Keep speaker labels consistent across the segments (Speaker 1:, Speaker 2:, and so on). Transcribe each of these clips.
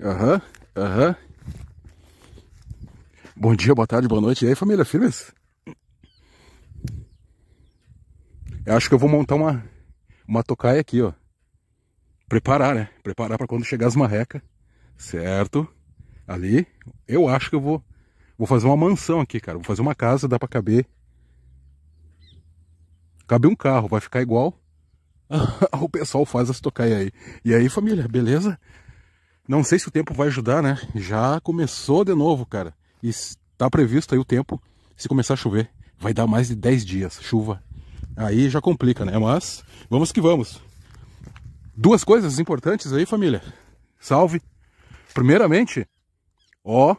Speaker 1: Aham, uhum, aham. Uhum. Bom dia, boa tarde, boa noite. E aí, família, firmes? Eu acho que eu vou montar uma, uma tocaia aqui, ó. Preparar, né? Preparar para quando chegar as marrecas, certo? Ali, eu acho que eu vou, vou fazer uma mansão aqui, cara. Vou fazer uma casa, dá para caber. Cabe um carro, vai ficar igual o pessoal faz as tocaias aí. E aí, família, beleza? Não sei se o tempo vai ajudar, né? Já começou de novo, cara. está previsto aí o tempo. Se começar a chover, vai dar mais de 10 dias chuva. Aí já complica, né? Mas vamos que vamos. Duas coisas importantes aí, família. Salve. Primeiramente, ó,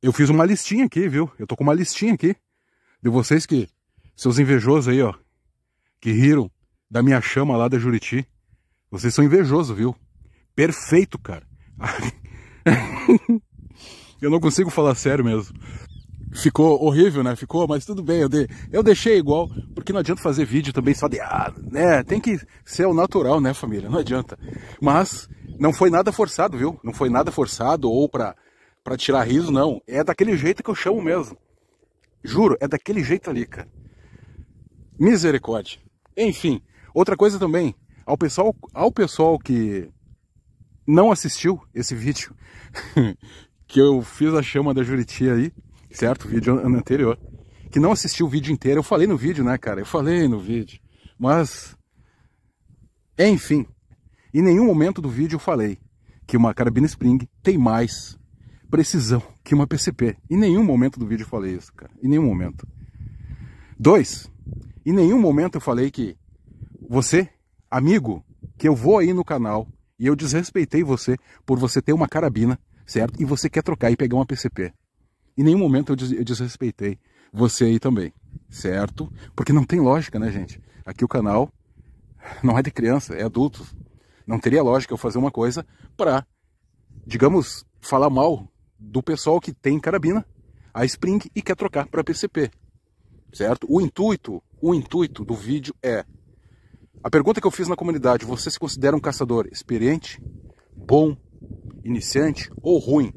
Speaker 1: eu fiz uma listinha aqui, viu? Eu tô com uma listinha aqui de vocês que, seus invejosos aí, ó, que riram da minha chama lá da Juriti. Vocês são invejosos, viu? Perfeito, cara. eu não consigo falar sério mesmo. Ficou horrível, né? Ficou, mas tudo bem, eu, de... eu deixei igual, porque não adianta fazer vídeo também só de. Ah, né? Tem que ser o natural, né, família? Não adianta. Mas não foi nada forçado, viu? Não foi nada forçado ou pra, pra tirar riso, não. É daquele jeito que eu chamo mesmo. Juro, é daquele jeito ali, cara. Misericórdia. Enfim, outra coisa também, ao pessoal, ao pessoal que não assistiu esse vídeo que eu fiz a chama da Juriti aí, certo? O vídeo anterior. Que não assistiu o vídeo inteiro. Eu falei no vídeo, né, cara? Eu falei no vídeo. Mas, enfim, em nenhum momento do vídeo eu falei que uma carabina spring tem mais precisão que uma PCP. Em nenhum momento do vídeo eu falei isso, cara. Em nenhum momento. Dois, em nenhum momento eu falei que você, amigo, que eu vou aí no canal e eu desrespeitei você por você ter uma carabina, certo? E você quer trocar e pegar uma PCP. Em nenhum momento eu, des eu desrespeitei você aí também, certo? Porque não tem lógica, né, gente? Aqui o canal não é de criança, é adulto. Não teria lógica eu fazer uma coisa para, digamos, falar mal do pessoal que tem carabina, a Spring e quer trocar para PCP, certo? O intuito, o intuito do vídeo é a pergunta que eu fiz na comunidade, você se considera um caçador experiente, bom, iniciante ou ruim?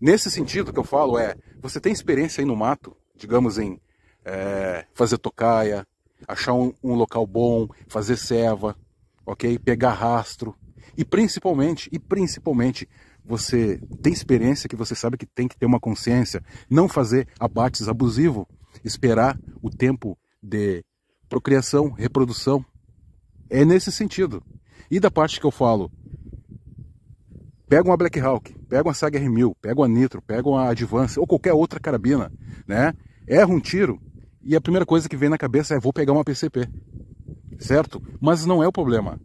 Speaker 1: Nesse sentido que eu falo é, você tem experiência aí no mato, digamos em é, fazer tocaia, achar um, um local bom, fazer ceva, ok? Pegar rastro. E principalmente, e principalmente, você tem experiência que você sabe que tem que ter uma consciência, não fazer abates abusivo, esperar o tempo de procriação, reprodução. É nesse sentido. E da parte que eu falo, pega uma Black Hawk, pega uma Saga R1000, pega uma Nitro, pega uma Advance ou qualquer outra carabina, né? Erra um tiro e a primeira coisa que vem na cabeça é vou pegar uma PCP, certo? Mas não é o problema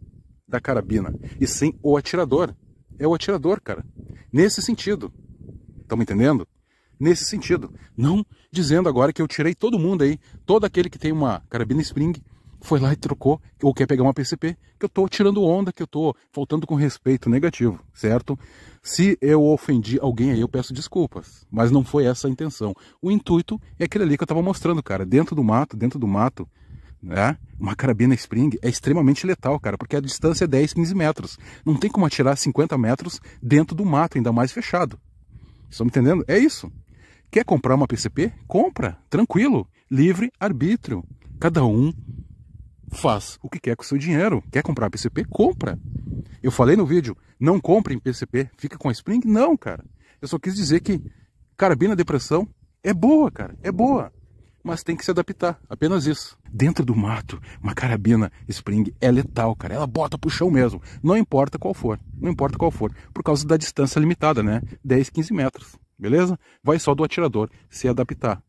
Speaker 1: da carabina, e sim o atirador. É o atirador, cara. Nesse sentido. Estão me entendendo? nesse sentido. Não dizendo agora que eu tirei todo mundo aí, todo aquele que tem uma carabina spring, foi lá e trocou, ou quer pegar uma PCP, que eu estou tirando onda, que eu estou faltando com respeito negativo, certo? Se eu ofendi alguém aí, eu peço desculpas, mas não foi essa a intenção. O intuito é aquele ali que eu estava mostrando, cara, dentro do mato, dentro do mato, né? Uma carabina spring é extremamente letal, cara, porque a distância é 10, 15 metros. Não tem como atirar 50 metros dentro do mato, ainda mais fechado. Estão me entendendo? É isso. Quer comprar uma PCP? Compra, tranquilo, livre arbítrio. Cada um faz o que quer com o seu dinheiro. Quer comprar PCP? Compra. Eu falei no vídeo, não compre em PCP, fica com a Spring? Não, cara. Eu só quis dizer que carabina depressão é boa, cara, é boa. Mas tem que se adaptar, apenas isso. Dentro do mato, uma carabina Spring é letal, cara. Ela bota pro chão mesmo, não importa qual for. Não importa qual for, por causa da distância limitada, né? 10, 15 metros beleza? Vai só do atirador se adaptar,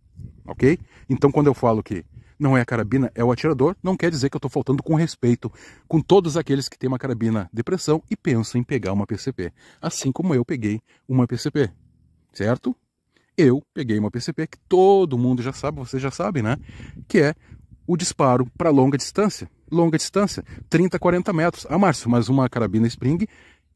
Speaker 1: ok? Então quando eu falo que não é a carabina, é o atirador, não quer dizer que eu estou faltando com respeito com todos aqueles que têm uma carabina de pressão e pensam em pegar uma PCP, assim como eu peguei uma PCP, certo? Eu peguei uma PCP que todo mundo já sabe, vocês já sabem, né? Que é o disparo para longa distância. Longa distância, 30, 40 metros. Ah, Márcio, mas uma carabina Spring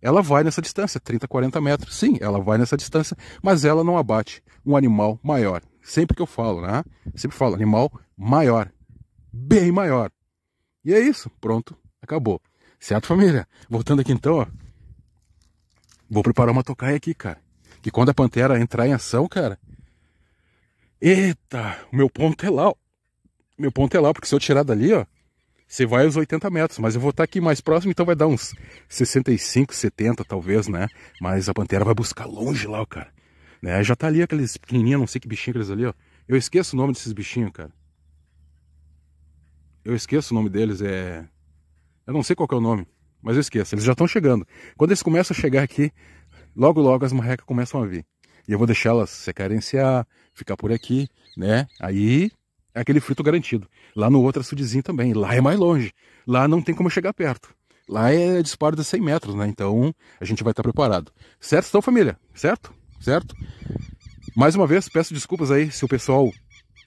Speaker 1: ela vai nessa distância, 30, 40 metros. Sim, ela vai nessa distância, mas ela não abate um animal maior. Sempre que eu falo, né? Sempre falo, animal maior, bem maior. E é isso, pronto, acabou. Certo, família? Voltando aqui então, ó. Vou preparar uma tocaia aqui, cara. Que quando a pantera entrar em ação, cara. Eita, o meu ponto é lá, ó. Meu ponto é lá, porque se eu tirar dali, ó, você vai aos 80 metros, mas eu vou estar aqui mais próximo, então vai dar uns 65, 70 talvez, né? Mas a pantera vai buscar longe lá, cara. Né? Já tá ali aqueles pequenininhos, não sei que bichinho aqueles ali, ó. Eu esqueço o nome desses bichinhos, cara. Eu esqueço o nome deles, é... Eu não sei qual é o nome, mas eu esqueço. Eles já estão chegando. Quando eles começam a chegar aqui, logo logo as marrecas começam a vir. E eu vou deixá-las se carenciar, ficar por aqui, né? Aí é aquele frito garantido. Lá no outro é açudezinho também. Lá é mais longe. Lá não tem como chegar perto. Lá é disparo de 100 metros, né? Então a gente vai estar preparado. Certo, então, família? Certo? Certo? Mais uma vez, peço desculpas aí se o pessoal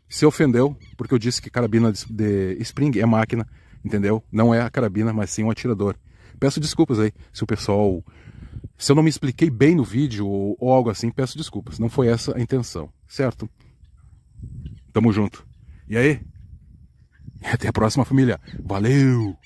Speaker 1: se ofendeu, porque eu disse que carabina de spring é máquina, entendeu? Não é a carabina, mas sim um atirador. Peço desculpas aí se o pessoal. Se eu não me expliquei bem no vídeo ou, ou algo assim, peço desculpas. Não foi essa a intenção, certo? Tamo junto. E aí? Até a próxima, família. Valeu!